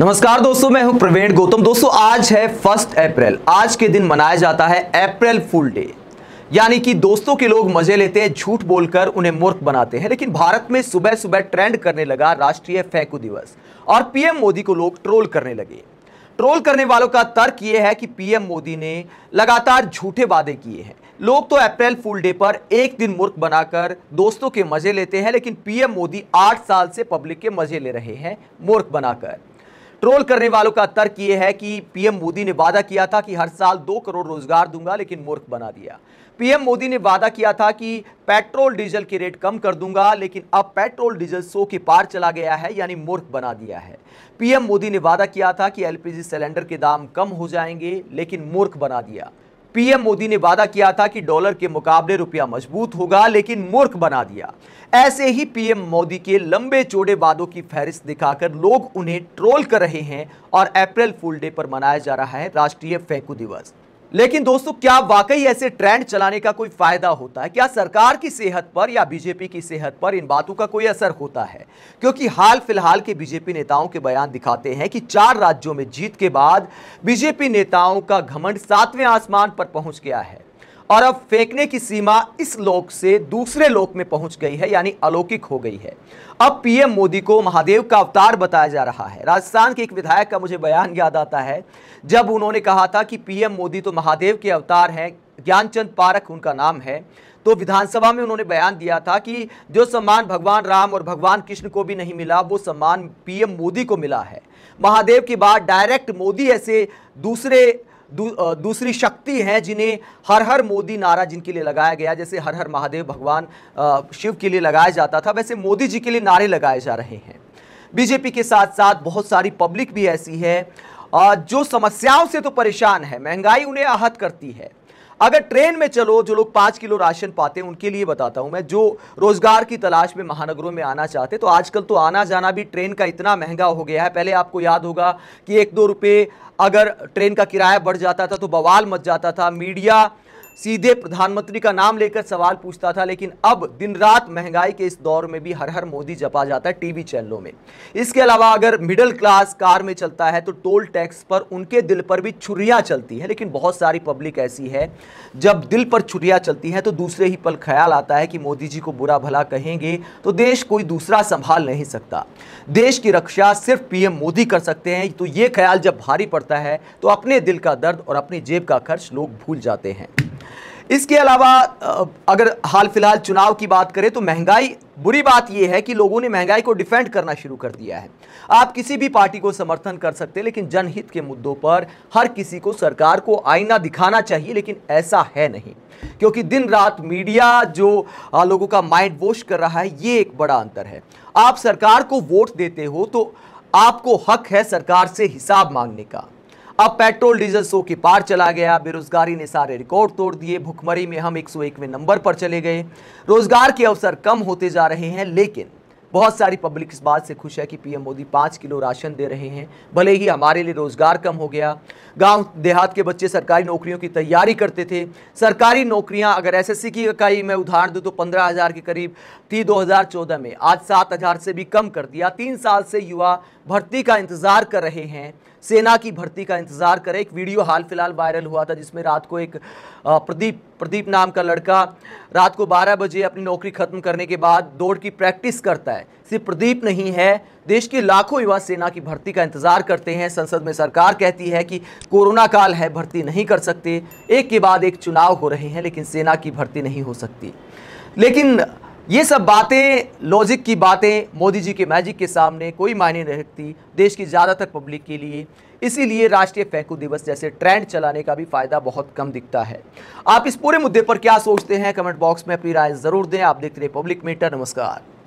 नमस्कार दोस्तों मैं हूं प्रवीण गौतम दोस्तों आज है फर्स्ट अप्रैल आज के दिन मनाया जाता है अप्रैल फुल डे यानी कि दोस्तों के लोग मजे लेते हैं झूठ बोलकर उन्हें मूर्ख बनाते हैं लेकिन भारत में सुबह सुबह ट्रेंड करने लगा राष्ट्रीय फेंकू दिवस और पीएम मोदी को लोग ट्रोल करने लगे ट्रोल करने वालों का तर्क यह है कि पीएम मोदी ने लगातार झूठे वादे किए हैं लोग तो अप्रैल फुल डे पर एक दिन मूर्ख बनाकर दोस्तों के मजे लेते हैं लेकिन पीएम मोदी आठ साल से पब्लिक के मजे ले रहे हैं मूर्ख बनाकर ट्रोल करने वालों का तर्क यह है कि पीएम मोदी ने वादा किया था कि हर साल दो करोड़ रोजगार दूंगा लेकिन मूर्ख बना दिया पीएम मोदी ने वादा किया था कि पेट्रोल डीजल के रेट कम कर दूंगा लेकिन अब पेट्रोल डीजल सो के पार चला गया है यानी मूर्ख बना दिया है पीएम मोदी ने वादा किया था कि एलपीजी सिलेंडर के दाम कम हो जाएंगे लेकिन मूर्ख बना दिया पीएम मोदी ने वादा किया था कि डॉलर के मुकाबले रुपया मजबूत होगा लेकिन मूर्ख बना दिया ऐसे ही पीएम मोदी के लंबे चौड़े वादों की फहरिस्त दिखाकर लोग उन्हें ट्रोल कर रहे हैं और अप्रैल फुल डे पर मनाया जा रहा है राष्ट्रीय फेंकू दिवस लेकिन दोस्तों क्या वाकई ऐसे ट्रेंड चलाने का कोई फायदा होता है क्या सरकार की सेहत पर या बीजेपी की सेहत पर इन बातों का कोई असर होता है क्योंकि हाल फिलहाल के बीजेपी नेताओं के बयान दिखाते हैं कि चार राज्यों में जीत के बाद बीजेपी नेताओं का घमंड सातवें आसमान पर पहुंच गया है और अब फेंकने की सीमा इस लोक से दूसरे लोक में पहुंच गई है यानी अलौकिक हो गई है अब पीएम मोदी को महादेव का अवतार बताया जा रहा है राजस्थान के एक विधायक का मुझे बयान याद आता है जब उन्होंने कहा था कि पीएम मोदी तो महादेव के अवतार हैं ज्ञानचंद पारक उनका नाम है तो विधानसभा में उन्होंने बयान दिया था कि जो सम्मान भगवान राम और भगवान कृष्ण को भी नहीं मिला वो सम्मान पीएम मोदी को मिला है महादेव के बाद डायरेक्ट मोदी ऐसे दूसरे दू, दूसरी शक्ति हैं जिन्हें हर हर मोदी नारा जिनके लिए लगाया गया जैसे हर हर महादेव भगवान शिव के लिए लगाया जाता था वैसे मोदी जी के लिए नारे लगाए जा रहे हैं बीजेपी के साथ साथ बहुत सारी पब्लिक भी ऐसी है जो समस्याओं से तो परेशान है महंगाई उन्हें आहत करती है अगर ट्रेन में चलो जो लोग पाँच किलो राशन पाते हैं उनके लिए बताता हूँ मैं जो रोजगार की तलाश में महानगरों में आना चाहते तो आजकल तो आना जाना भी ट्रेन का इतना महंगा हो गया है पहले आपको याद होगा कि एक दो रुपये अगर ट्रेन का किराया बढ़ जाता था तो बवाल मच जाता था मीडिया सीधे प्रधानमंत्री का नाम लेकर सवाल पूछता था लेकिन अब दिन रात महंगाई के इस दौर में भी हर हर मोदी जपा जाता है टीवी चैनलों में इसके अलावा अगर मिडिल क्लास कार में चलता है तो टोल टैक्स पर उनके दिल पर भी छुरियाँ चलती हैं लेकिन बहुत सारी पब्लिक ऐसी है जब दिल पर छुरियाँ चलती हैं तो दूसरे ही पल ख्याल आता है कि मोदी जी को बुरा भला कहेंगे तो देश कोई दूसरा संभाल नहीं सकता देश की रक्षा सिर्फ पीएम मोदी कर सकते हैं तो ये ख्याल जब भारी पड़ता है तो अपने दिल का दर्द और अपनी जेब का खर्च लोग भूल जाते हैं इसके अलावा अगर हाल फिलहाल चुनाव की बात करें तो महंगाई बुरी बात यह है कि लोगों ने महंगाई को डिफेंड करना शुरू कर दिया है आप किसी भी पार्टी को समर्थन कर सकते हैं लेकिन जनहित के मुद्दों पर हर किसी को सरकार को आईना दिखाना चाहिए लेकिन ऐसा है नहीं क्योंकि दिन रात मीडिया जो लोगों का माइंड वॉश कर रहा है ये एक बड़ा अंतर है आप सरकार को वोट देते हो तो आपको हक है सरकार से हिसाब मांगने का अब पेट्रोल डीजल सो के पार चला गया बेरोजगारी ने सारे रिकॉर्ड तोड़ दिए भुखमरी में हम एक नंबर पर चले गए रोजगार के अवसर कम होते जा रहे हैं लेकिन बहुत सारी पब्लिक इस बात से खुश है कि पीएम मोदी पाँच किलो राशन दे रहे हैं भले ही हमारे लिए रोज़गार कम हो गया गांव देहात के बच्चे सरकारी नौकरियों की तैयारी करते थे सरकारी नौकरियां अगर एसएससी की इकाई मैं उदाहरण दूँ तो पंद्रह हज़ार के करीब थी 2014 में आज सात हज़ार से भी कम कर दिया तीन साल से युवा भर्ती का इंतज़ार कर रहे हैं सेना की भर्ती का इंतजार करें एक वीडियो हाल फिलहाल वायरल हुआ था जिसमें रात को एक प्रदीप प्रदीप नाम का लड़का रात को 12 बजे अपनी नौकरी खत्म करने के बाद दौड़ की प्रैक्टिस करता है सिर्फ प्रदीप नहीं है देश के लाखों युवा सेना की भर्ती का इंतजार करते हैं संसद में सरकार कहती है कि कोरोना काल है भर्ती नहीं कर सकते एक के बाद एक चुनाव हो रहे हैं लेकिन सेना की भर्ती नहीं हो सकती लेकिन ये सब बातें लॉजिक की बातें मोदी जी के मैजिक के सामने कोई मायने नहीं रखती देश की ज़्यादातर पब्लिक के लिए इसीलिए राष्ट्रीय फेंकू दिवस जैसे ट्रेंड चलाने का भी फ़ायदा बहुत कम दिखता है आप इस पूरे मुद्दे पर क्या सोचते हैं कमेंट बॉक्स में अपनी राय ज़रूर दें आप देखते रहे पब्लिक मीटर नमस्कार